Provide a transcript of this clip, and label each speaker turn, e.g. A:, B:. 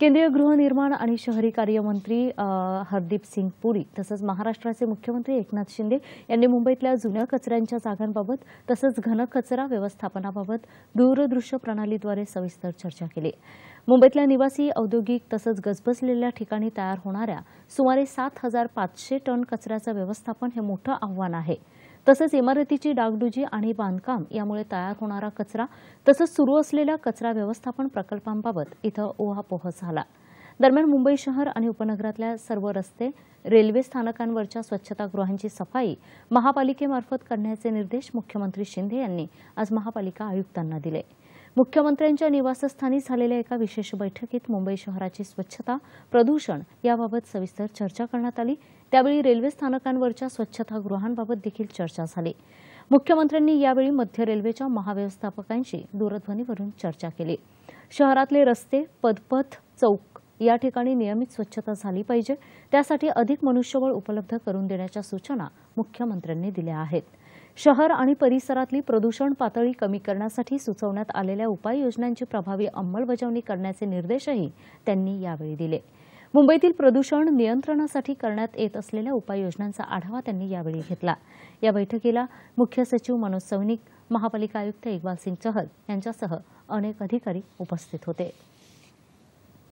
A: केंद्रीय गृहनिर्माण आणि शहरी कार्यमंत्री हरदीप सिंग पुरी तसंच महाराष्ट्राचे मुख्यमंत्री एकनाथ शिंदे यांनी मुंबईतल्या जुन्या कचऱ्यांच्या जागांबाबत तसंच घनकचरा व्यवस्थापनाबाबत दूरदृश्य प्रणालीद्वारे सविस्तर चर्चा केली मुंबईतल्या निवासी औद्योगिक तसंच गजबजलेल्या ठिकाणी तयार होणाऱ्या सुमारे सात हजार पाचशे टन कचऱ्याचं व्यवस्थापन हे मोठं आव्हान आहे तसंच इमारतीची डागडुजी आणि बांधकाम यामुळे तयार होणारा कचरा तसंच सुरू असलेल्या कचरा व्यवस्थापन प्रकल्पांबाबत इथं ओहापोह झाला दरम्यान मुंबई शहर आणि उपनगरातल्या सर्व रस्ते रेल्वे स्थानकांवरच्या स्वच्छतागृहांची सफाई महापालिकेमार्फत करण्याचे निर्देश मुख्यमंत्री शिंदे यांनी आज महापालिका आयुक्तांना दिले मुख्यमंत्र्यांच्या निवासस्थानी झालेल्या एका विशेष बैठकीत मुंबई शहराची स्वच्छता प्रदूषण याबाबत सविस्तर चर्चा करण्यात आली त्यावेळी रेल्वे स्थानकांवरच्या स्वच्छतागृहांबाबत देखील चर्चा झाली मुख्यमंत्र्यांनी यावेळी मध्य रेल्वेच्या महाव्यवस्थापकांशी दूरध्वनीवरून चर्चा केली शहरातले रस्ते पदपथ चौक या ठिकाणी नियमित स्वच्छता झाली पाहिजे त्यासाठी अधिक मनुष्यबळ उपलब्ध करून देण्याच्या सूचना मुख्यमंत्र्यांनी दिल्या आहेत शहर आणि परिसरातली प्रदूषण पातळी कमी करण्यासाठी सुचवण्यात आलेल्या उपाययोजनांची प्रभावी अंमलबजावणी करण्याचे निर्देशही त्यांनी यावेळी दिले मुंबईतील प्रदूषण नियंत्रणासाठी करण्यात येत असलेल्या उपाययोजनांचा आढावा त्यांनी यावेळी घेतला या बैठकीला मुख्य सचिव मनोज सैनिक महापालिका आयुक्त इक्बाल सिंग चहल यांच्यासह अनेक अधिकारी उपस्थित होते